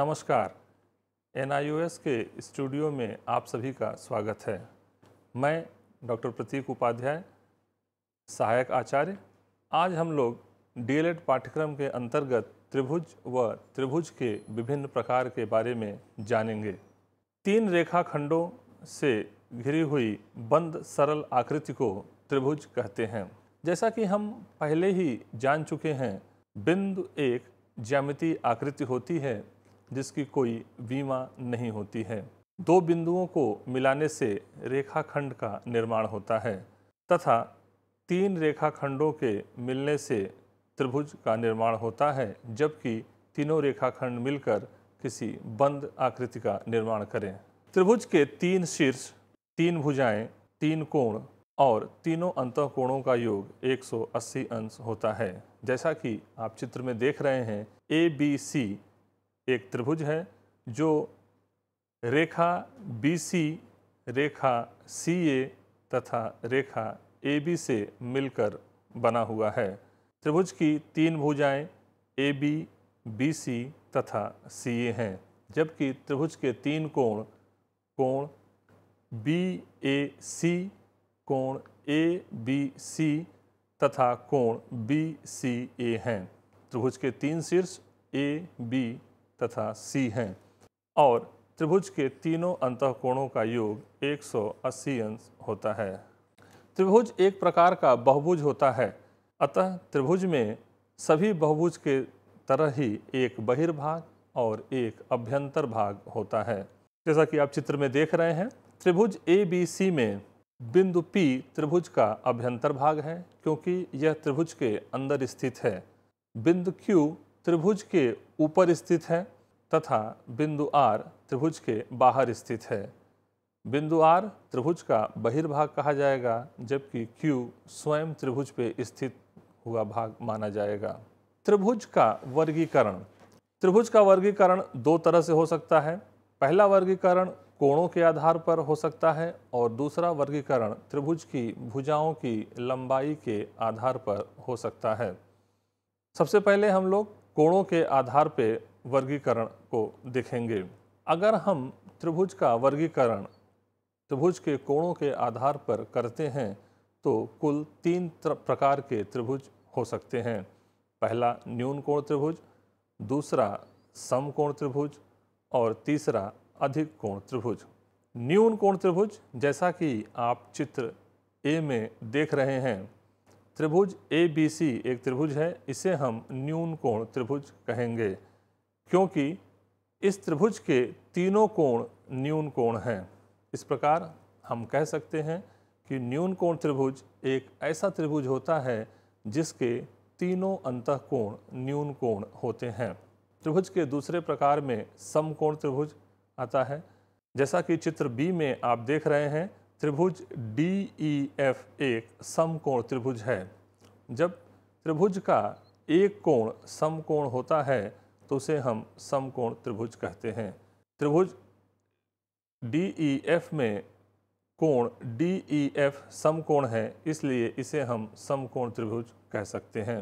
नमस्कार एन के स्टूडियो में आप सभी का स्वागत है मैं डॉक्टर प्रतीक उपाध्याय सहायक आचार्य आज हम लोग डीएलएड पाठ्यक्रम के अंतर्गत त्रिभुज व त्रिभुज के विभिन्न प्रकार के बारे में जानेंगे तीन रेखाखंडों से घिरी हुई बंद सरल आकृति को त्रिभुज कहते हैं जैसा कि हम पहले ही जान चुके हैं बिंदु एक ज्यामिति आकृति होती है जिसकी कोई बीमा नहीं होती है दो बिंदुओं को मिलाने से रेखाखंड का निर्माण होता है तथा तीन रेखाखंडों के मिलने से त्रिभुज का निर्माण होता है जबकि तीनों रेखाखंड मिलकर किसी बंद आकृति का निर्माण करें त्रिभुज के तीन शीर्ष तीन भुजाएं, तीन कोण और तीनों अंतकोणों का योग 180 अंश होता है जैसा कि आप चित्र में देख रहे हैं ए बी सी एक त्रिभुज है जो रेखा बी रेखा सी तथा रेखा ए से मिलकर बना हुआ है त्रिभुज की तीन भुजाएं ए बी तथा सी हैं जबकि त्रिभुज के तीन कोण कोण बी ए सी कोण ए बी सी तथा कोण बी सी ए हैं त्रिभुज के तीन शीर्ष ए बी तथा सी हैं और त्रिभुज के तीनों अंतकोणों का योग 180 अंश होता है त्रिभुज एक प्रकार का बहुभुज होता है अतः त्रिभुज में सभी बहुभुज के तरह ही एक बहिर्भाग और एक अभ्यंतर भाग होता है जैसा कि आप चित्र में देख रहे हैं त्रिभुज ए बी सी में बिंदु पी त्रिभुज का अभ्यंतर भाग है क्योंकि यह त्रिभुज के अंदर स्थित है बिंदु क्यू त्रिभुज के ऊपर स्थित है तथा बिंदु आर त्रिभुज के बाहर स्थित है बिंदु आर त्रिभुज का बहिर्भाग कहा जाएगा जबकि Q स्वयं त्रिभुज पे स्थित हुआ भाग माना जाएगा त्रिभुज का वर्गीकरण त्रिभुज का वर्गीकरण दो तरह से हो सकता है पहला वर्गीकरण कोणों के आधार पर हो सकता है और दूसरा वर्गीकरण त्रिभुज की भुजाओं की लंबाई के आधार पर हो सकता है सबसे पहले हम लोग कोणों के आधार पर वर्गीकरण को देखेंगे अगर हम त्रिभुज का वर्गीकरण त्रिभुज के कोणों के आधार पर करते हैं तो कुल तीन प्रकार के त्रिभुज हो सकते हैं पहला न्यून कोण त्रिभुज दूसरा सम कोण त्रिभुज और तीसरा अधिक कोण त्रिभुज न्यून कोण त्रिभुज जैसा कि आप चित्र ए में देख रहे हैं त्रिभुज ए बी सी एक त्रिभुज है इसे हम न्यून कोण त्रिभुज कहेंगे क्योंकि इस त्रिभुज के तीनों कोण न्यून कोण हैं इस प्रकार हम कह सकते हैं कि न्यून कोण त्रिभुज एक ऐसा त्रिभुज होता है जिसके तीनों अंत कोण न्यून कोण होते हैं त्रिभुज के दूसरे प्रकार में समकोण त्रिभुज आता है जैसा कि चित्र बी में आप देख रहे हैं त्रिभुज डी ई एफ एक समकोण त्रिभुज है जब त्रिभुज का एक कोण समकोण होता है तो उसे हम समकोण त्रिभुज कहते हैं त्रिभुज डी ई एफ में कोण डी ई एफ समकोण है इसलिए इसे हम समकोण त्रिभुज कह सकते हैं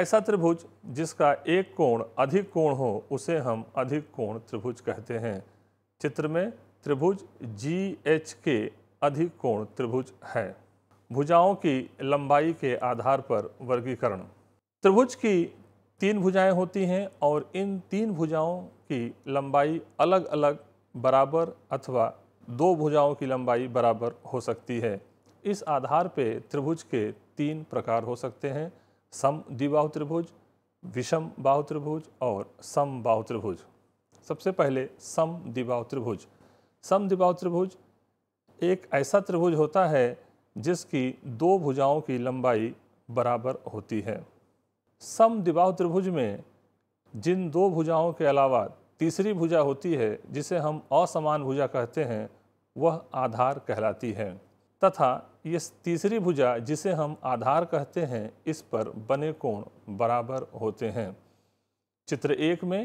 ऐसा त्रिभुज जिसका एक कोण अधिक कोण हो उसे हम अधिक कोण त्रिभुज कहते हैं चित्र में त्रिभुज जी एच के अधिकोण त्रिभुज है भुजाओं की लंबाई के आधार पर वर्गीकरण त्रिभुज की तीन भुजाएं होती हैं और इन तीन भुजाओं की लंबाई अलग अलग बराबर अथवा दो भुजाओं की लंबाई बराबर हो सकती है इस आधार पर त्रिभुज के तीन प्रकार हो सकते हैं सम द्विबाहु त्रिभुज विषम बाहु त्रिभुज और सम बाहु त्रिभुज सबसे पहले सम द्विबाहु त्रिभुज समदिबाहु त्रिभुज एक ऐसा त्रिभुज होता है जिसकी दो भुजाओं की लंबाई बराबर होती है समदिबाहु त्रिभुज में जिन दो भुजाओं के अलावा तीसरी भुजा होती है जिसे हम असमान भुजा कहते हैं वह आधार कहलाती है तथा ये तीसरी भुजा जिसे हम आधार कहते हैं इस पर बने कोण बराबर होते हैं चित्र एक में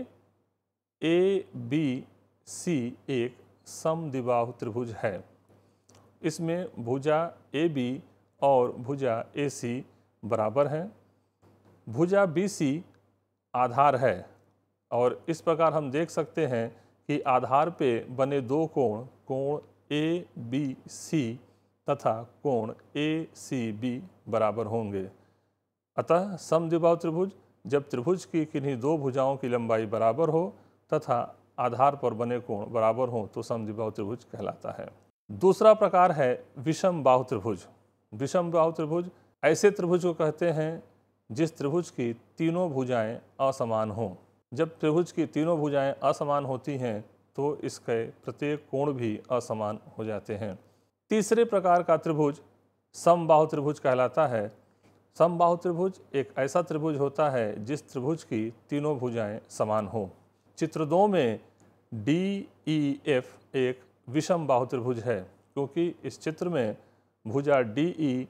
ए बी सी एक समदिबाहु त्रिभुज है इसमें भुजा ए बी और भुजा ए सी बराबर हैं भुजा बी सी आधार है और इस प्रकार हम देख सकते हैं कि आधार पे बने दो कोण कोण ए बी सी तथा कोण ए सी बी बराबर होंगे अतः समद्विबाहु त्रिभुज जब त्रिभुज की किन्हीं दो भुजाओं की लंबाई बराबर हो तथा आधार पर बने कोण बराबर हों तो समद्विबाहु त्रिभुज कहलाता है दूसरा प्रकार है विषम बाहु त्रिभुज विषम बाहु त्रिभुज ऐसे त्रिभुज को कहते हैं जिस त्रिभुज की तीनों भुजाएं असमान हों जब त्रिभुज की तीनों भुजाएं असमान होती हैं तो इसके प्रत्येक कोण भी असमान हो जाते हैं तीसरे प्रकार का त्रिभुज समबाहु त्रिभुज कहलाता है समबाहु त्रिभुज एक ऐसा त्रिभुज होता है जिस त्रिभुज की तीनों भुजाएं समान हों चित्र दो में डी ई एफ एक विषम बाहु त्रिभुज है क्योंकि इस चित्र में भुजा डी ई e,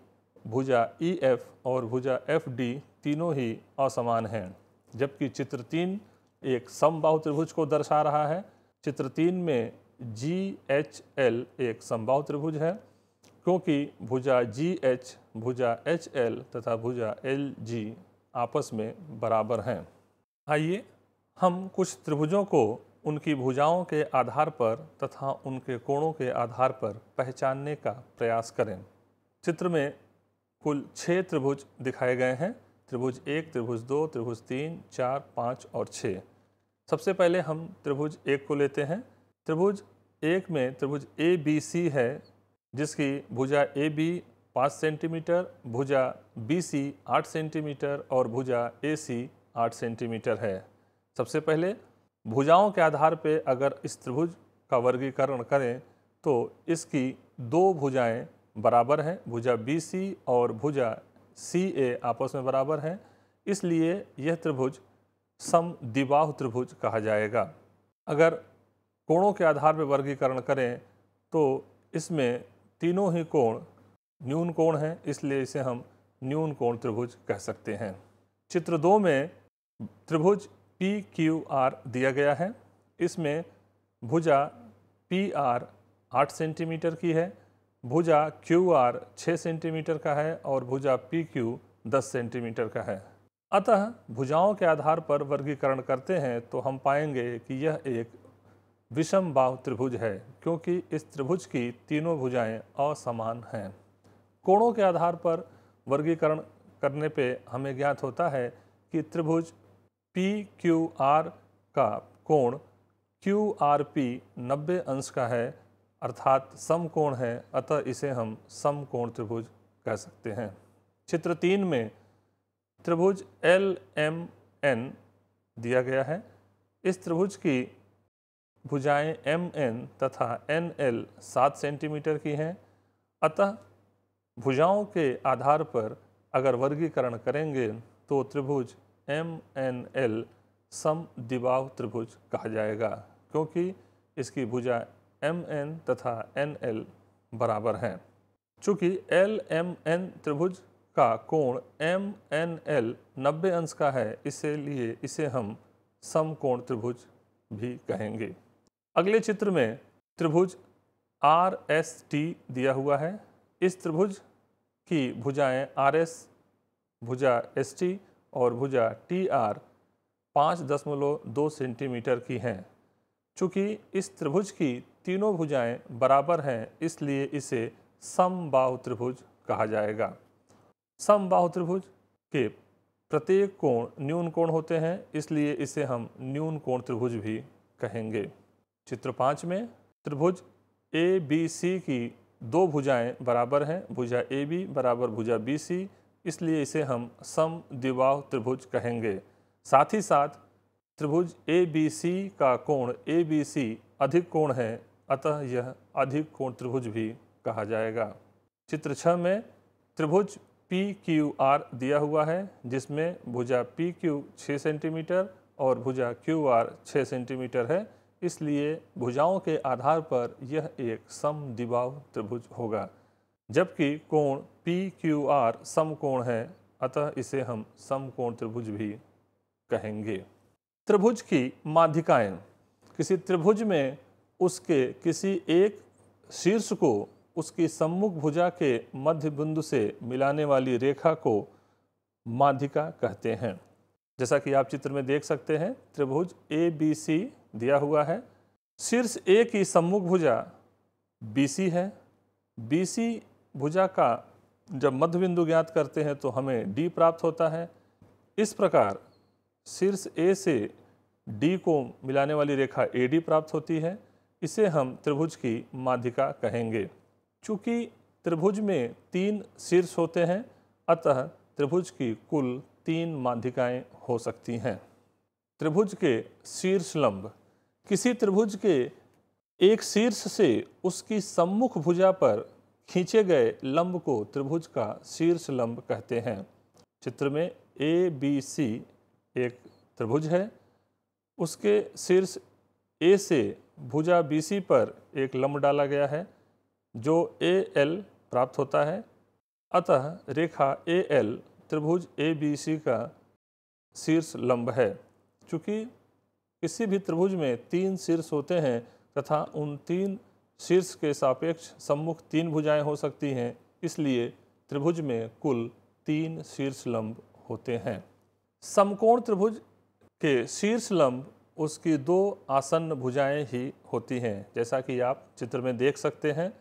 भुजा ई e एफ और भुजा एफ डी तीनों ही असमान हैं जबकि चित्र तीन एक समबाहु त्रिभुज को दर्शा रहा है चित्र तीन में जी एच एल एक समबाहु त्रिभुज है क्योंकि भुजा जी एच भुजा एच एल तथा भुजा एल जी आपस में बराबर हैं आइए हम कुछ त्रिभुजों को उनकी भुजाओं के आधार पर तथा उनके कोणों के आधार पर पहचानने का प्रयास करें चित्र में कुल छः त्रिभुज दिखाए गए हैं त्रिभुज एक त्रिभुज दो त्रिभुज तीन चार पाँच और छः सबसे पहले हम त्रिभुज एक को लेते हैं त्रिभुज एक में त्रिभुज ए बी सी है जिसकी भुजा ए बी पाँच सेंटीमीटर भुजा बी सी आठ सेंटीमीटर और भुजा ए सी आठ सेंटीमीटर है सबसे पहले भुजाओं के आधार पर अगर इस त्रिभुज का वर्गीकरण करें तो इसकी दो भुजाएं बराबर हैं भुजा बी सी और भुजा सी ए आपस में बराबर हैं इसलिए यह त्रिभुज सम दिबाह त्रिभुज कहा जाएगा अगर कोणों के आधार पर वर्गीकरण करें तो इसमें तीनों ही कोण न्यून कोण हैं इसलिए इसे हम न्यून कोण त्रिभुज कह सकते हैं चित्र दो में त्रिभुज पी क्यू आर दिया गया है इसमें भुजा पी आर आठ सेंटीमीटर की है भुजा क्यू आर छः सेंटीमीटर का है और भुजा पी क्यू दस सेंटीमीटर का है अतः भुजाओं के आधार पर वर्गीकरण करते हैं तो हम पाएंगे कि यह एक विषम बाहु त्रिभुज है क्योंकि इस त्रिभुज की तीनों भुजाएं असमान हैं कोणों के आधार पर वर्गीकरण करने पे हमें ज्ञात होता है कि त्रिभुज पी क्यू आर का कोण क्यू आर पी नब्बे अंश का है अर्थात समकोण है अतः इसे हम समकोण त्रिभुज कह सकते हैं चित्र तीन में त्रिभुज एल एम एन दिया गया है इस त्रिभुज की भुजाएं एम एन तथा एन एल सात सेंटीमीटर की हैं अतः भुजाओं के आधार पर अगर वर्गीकरण करेंगे तो त्रिभुज एम एन एल सम दिबाव त्रिभुज कहा जाएगा क्योंकि इसकी भुजा एम एन तथा एन एल बराबर हैं चूँकि एल एम एन त्रिभुज का कोण एम एन एल नब्बे अंश का है इसलिए इसे हम समकोण त्रिभुज भी कहेंगे अगले चित्र में त्रिभुज आर एस टी दिया हुआ है इस त्रिभुज की भुजाएं आर एस भुजा एस टी और भुजा टी आर पाँच दशमलव दो सेंटीमीटर की हैं चूँकि इस त्रिभुज की तीनों भुजाएं बराबर हैं इसलिए इसे समबाहु त्रिभुज कहा जाएगा समबाहु त्रिभुज के प्रत्येक कोण न्यून कोण होते हैं इसलिए इसे हम न्यून कोण त्रिभुज भी कहेंगे चित्र पाँच में त्रिभुज ए बी सी की दो भुजाएं बराबर हैं भुजा ए बी बराबर भुजा बी सी इसलिए इसे हम सम दिवाव त्रिभुज कहेंगे साथ ही साथ त्रिभुज ए बी सी का कोण ए बी सी अधिक कोण है अतः यह अधिक कोण त्रिभुज भी कहा जाएगा चित्र छः में त्रिभुज पी क्यू आर दिया हुआ है जिसमें भुजा पी क्यू छः सेंटीमीटर और भुजा क्यू आर छः सेंटीमीटर है इसलिए भुजाओं के आधार पर यह एक सम दिबाव त्रिभुज होगा जबकि कोण पी क्यू आर समकोण है अतः इसे हम समकोण त्रिभुज भी कहेंगे त्रिभुज की माध्यिकाएं किसी त्रिभुज में उसके किसी एक शीर्ष को उसकी सम्मुख भुजा के मध्य बिंदु से मिलाने वाली रेखा को माध्यिका कहते हैं जैसा कि आप चित्र में देख सकते हैं त्रिभुज ए बी सी दिया हुआ है शीर्ष ए की सम्मुख भुजा बी सी है बी सी भुजा का जब मध्य बिंदु ज्ञात करते हैं तो हमें डी प्राप्त होता है इस प्रकार शीर्ष ए से डी को मिलाने वाली रेखा ए डी प्राप्त होती है इसे हम त्रिभुज की माध्यिका कहेंगे चूँकि त्रिभुज में तीन शीर्ष होते हैं अतः त्रिभुज की कुल तीन माध्यिकाएँ हो सकती हैं त्रिभुज के शीर्ष लंब किसी त्रिभुज के एक शीर्ष से उसकी सम्मुख भुजा पर खींचे गए लंब को त्रिभुज का शीर्ष लंब कहते हैं चित्र में ए बी सी एक त्रिभुज है उसके शीर्ष ए से भुजा बी सी पर एक लंब डाला गया है जो ए एल प्राप्त होता है अतः रेखा ए एल त्रिभुज ए बी सी का शीर्ष लंब है चूँकि किसी भी त्रिभुज में तीन शीर्ष होते हैं तथा उन तीन शीर्ष के सापेक्ष सम्मुख तीन भुजाएं हो सकती हैं इसलिए त्रिभुज में कुल तीन शीर्ष लंब होते हैं समकोण त्रिभुज के शीर्ष लंब उसकी दो आसन्न भुजाएं ही होती हैं जैसा कि आप चित्र में देख सकते हैं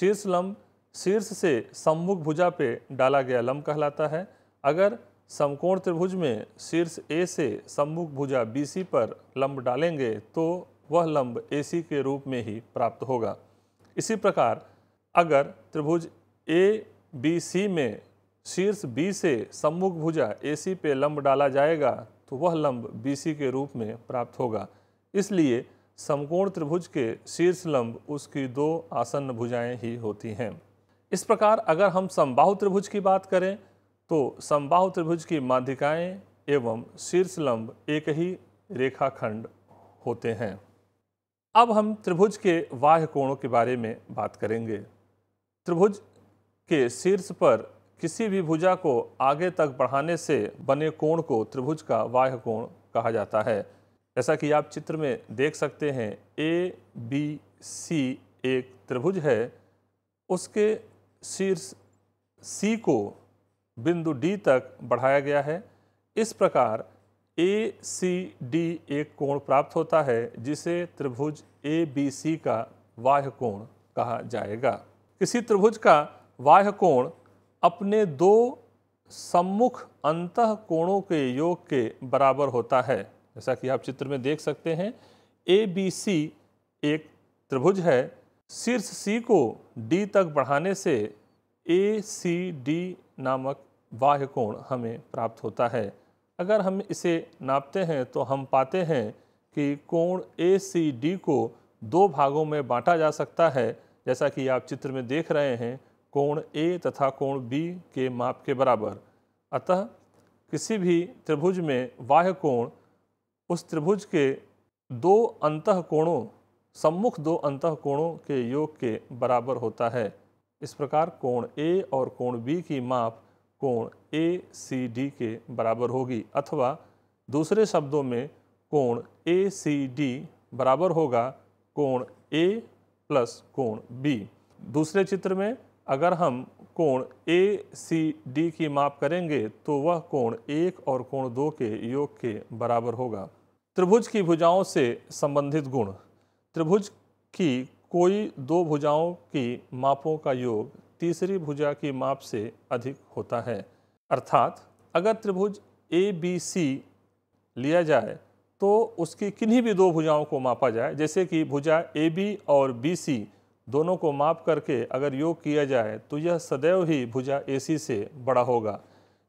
शीर्ष लंब शीर्ष से सम्मुख भुजा पे डाला गया लंब कहलाता है अगर समकोण त्रिभुज में शीर्ष ए से सम्मुख भुजा बी सी पर लंब डालेंगे तो वह लंब ए के रूप में ही प्राप्त होगा इसी प्रकार अगर त्रिभुज ए बी सी में शीर्ष बी से सम्मुख भुजा ए सी पे लंब डाला जाएगा तो वह लंब बी सी के रूप में प्राप्त होगा इसलिए समकोण त्रिभुज के शीर्ष लंब उसकी दो आसन्न भुजाएं ही होती हैं इस प्रकार अगर हम समबाहु त्रिभुज की बात करें तो समबाहु त्रिभुज की माध्यिकाएं एवं शीर्ष लंब एक ही रेखाखंड होते हैं अब हम त्रिभुज के बाह्य कोणों के बारे में बात करेंगे त्रिभुज के शीर्ष पर किसी भी भुजा को आगे तक बढ़ाने से बने कोण को त्रिभुज का बाह्य कोण कहा जाता है जैसा कि आप चित्र में देख सकते हैं ए बी सी एक त्रिभुज है उसके शीर्ष सी को बिंदु डी तक बढ़ाया गया है इस प्रकार ए सी डी एक कोण प्राप्त होता है जिसे त्रिभुज ए बी सी का वाह्य कोण कहा जाएगा किसी त्रिभुज का वाह्य कोण अपने दो सम्मुख अंत कोणों के योग के बराबर होता है जैसा कि आप चित्र में देख सकते हैं ए बी सी एक त्रिभुज है शीर्ष सी को डी तक बढ़ाने से ए सी डी नामक बाह्य कोण हमें प्राप्त होता है अगर हम इसे नापते हैं तो हम पाते हैं कि कोण ए सी डी को दो भागों में बांटा जा सकता है जैसा कि आप चित्र में देख रहे हैं कोण ए तथा कोण बी के माप के बराबर अतः किसी भी त्रिभुज में बाह्य कोण उस त्रिभुज के दो अंतः कोणों सम्मुख दो अंतः कोणों के योग के बराबर होता है इस प्रकार कोण ए और कोण बी की माप कोण ए सी डी के बराबर होगी अथवा दूसरे शब्दों में कोण ए सी डी बराबर होगा कोण ए प्लस कोण बी दूसरे चित्र में अगर हम कोण ए सी डी की माप करेंगे तो वह कोण एक और कोण दो के योग के बराबर होगा त्रिभुज की भुजाओं से संबंधित गुण त्रिभुज की कोई दो भुजाओं की मापों का योग तीसरी भुजा की माप से अधिक होता है अर्थात अगर त्रिभुज ए बी सी लिया जाए तो उसकी किन्हीं भी दो भुजाओं को मापा जाए जैसे कि भुजा ए बी और बी सी दोनों को माप करके अगर योग किया जाए तो यह सदैव ही भुजा ए सी से बड़ा होगा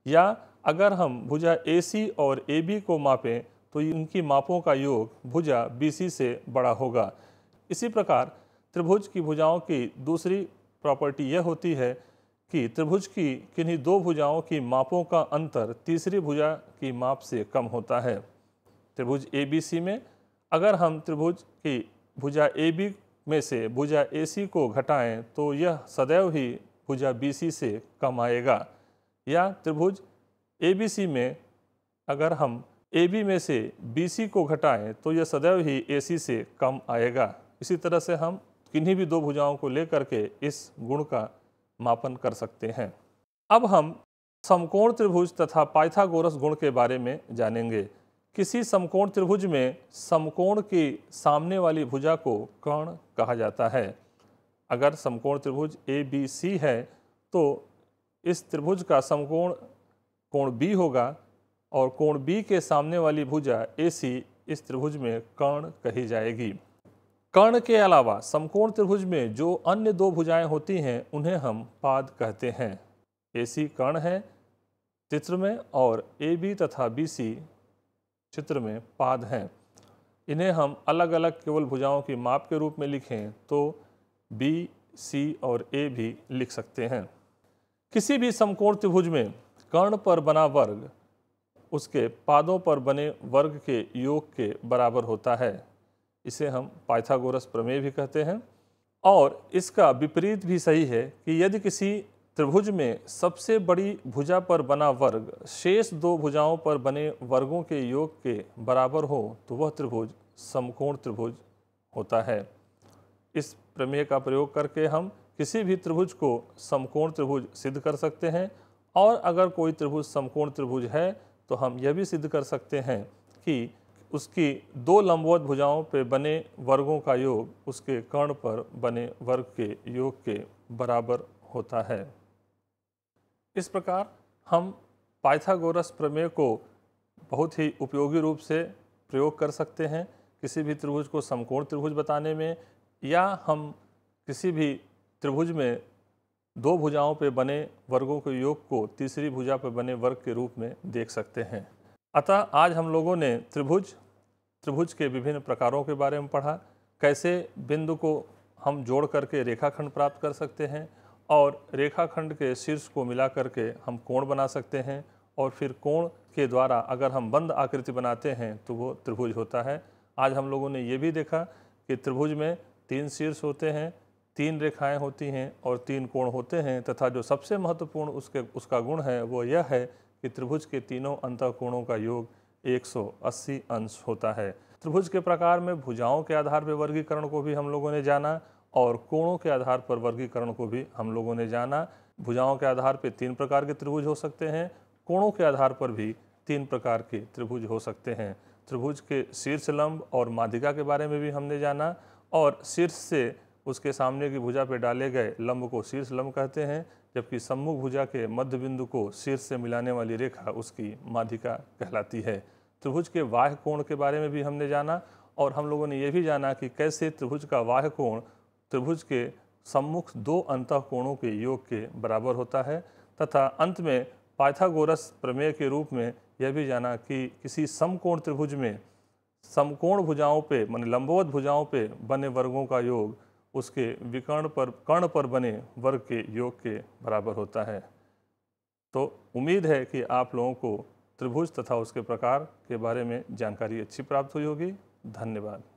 या अगर हम भुजा ए सी और ए बी को मापें तो इनकी मापों का योग भुजा बी सी से बड़ा होगा इसी प्रकार त्रिभुज की भुजाओं की दूसरी प्रॉपर्टी यह होती है कि त्रिभुज की किन्हीं दो भुजाओं की मापों का अंतर तीसरी भुजा की माप से कम होता है त्रिभुज ए में अगर हम त्रिभुज की भुजा ए में से भुजा ए को घटाएं तो यह सदैव ही भुजा बी से कम आएगा या त्रिभुज ए में अगर हम ए में से बी को घटाएं तो यह सदैव ही ए से कम आएगा इसी तरह से हम किन्हीं भी दो भुजाओं को लेकर के इस गुण का मापन कर सकते हैं अब हम समकोण त्रिभुज तथा पाइथागोरस गुण के बारे में जानेंगे किसी समकोण त्रिभुज में समकोण की सामने वाली भुजा को कर्ण कहा जाता है अगर समकोण त्रिभुज ए बी सी है तो इस त्रिभुज का समकोण कोण बी होगा और कोण बी के सामने वाली भुजा ए सी इस त्रिभुज में कर्ण कही जाएगी कर्ण के अलावा समकोण त्रिभुज में जो अन्य दो भुजाएं होती हैं उन्हें हम पाद कहते हैं ए सी कर्ण है चित्र में और ए बी तथा बी सी चित्र में पाद हैं इन्हें हम अलग अलग केवल भुजाओं की माप के रूप में लिखें तो बी सी और ए भी लिख सकते हैं किसी भी समकोण त्रिभुज में कर्ण पर बना वर्ग उसके पादों पर बने वर्ग के योग के बराबर होता है इसे हम पाइथागोरस प्रमेय भी कहते हैं और इसका विपरीत भी सही है कि यदि किसी त्रिभुज में सबसे बड़ी भुजा पर बना वर्ग शेष दो भुजाओं पर बने वर्गों के योग के बराबर हो तो वह त्रिभुज समकोण त्रिभुज होता है इस प्रमेय का प्रयोग करके हम किसी भी त्रिभुज को समकोण त्रिभुज सिद्ध कर सकते हैं और अगर कोई त्रिभुज समकोण त्रिभुज है तो हम यह भी सिद्ध कर सकते हैं कि उसकी दो लंबवत भुजाओं पर बने वर्गों का योग उसके कर्ण पर बने वर्ग के योग के बराबर होता है इस प्रकार हम पाइथागोरस प्रमेय को बहुत ही उपयोगी रूप से प्रयोग कर सकते हैं किसी भी त्रिभुज को समकोण त्रिभुज बताने में या हम किसी भी त्रिभुज में दो भुजाओं पर बने वर्गों के योग को तीसरी भुजा पर बने वर्ग के रूप में देख सकते हैं अतः आज हम लोगों ने त्रिभुज त्रिभुज के विभिन्न प्रकारों के बारे में पढ़ा कैसे बिंदु को हम जोड़ करके रेखाखंड प्राप्त कर सकते हैं और रेखाखंड के शीर्ष को मिला करके हम कोण बना सकते हैं और फिर कोण के द्वारा अगर हम बंद आकृति बनाते हैं तो वो त्रिभुज होता है आज हम लोगों ने ये भी देखा कि त्रिभुज में तीन शीर्ष होते हैं तीन रेखाएं होती हैं और तीन कोण होते हैं तथा जो सबसे महत्वपूर्ण उसके उसका गुण है वो यह है कि त्रिभुज के तीनों अंतकोणों कोणों का योग 180 अंश होता है त्रिभुज के प्रकार में भुजाओं के आधार पर वर्गीकरण को भी हम लोगों ने जाना और कोणों के आधार पर वर्गीकरण को भी हम लोगों ने जाना भुजाओं के आधार पर तीन प्रकार के त्रिभुज हो सकते हैं कोणों के आधार पर भी तीन प्रकार के त्रिभुज हो सकते हैं त्रिभुज के शीर्ष लंब और माधिका के बारे में भी हमने जाना और शीर्ष से उसके सामने की भुजा पर डाले गए लंब को शीर्ष लंब कहते हैं जबकि सम्मुख भुजा के मध्य बिंदु को सिर से मिलाने वाली रेखा उसकी माधिका कहलाती है त्रिभुज के वाह कोण के बारे में भी हमने जाना और हम लोगों ने यह भी जाना कि कैसे त्रिभुज का वाह कोण त्रिभुज के सम्मुख दो अंत कोणों के योग के बराबर होता है तथा अंत में पाइथागोरस प्रमेय के रूप में यह भी जाना कि किसी समकोण त्रिभुज में समकोण भुजाओं पे मान लंबवत भुजाओं पे बने वर्गों का योग उसके विकर्ण पर कर्ण पर बने वर्ग के योग के बराबर होता है तो उम्मीद है कि आप लोगों को त्रिभुज तथा उसके प्रकार के बारे में जानकारी अच्छी प्राप्त हुई होगी धन्यवाद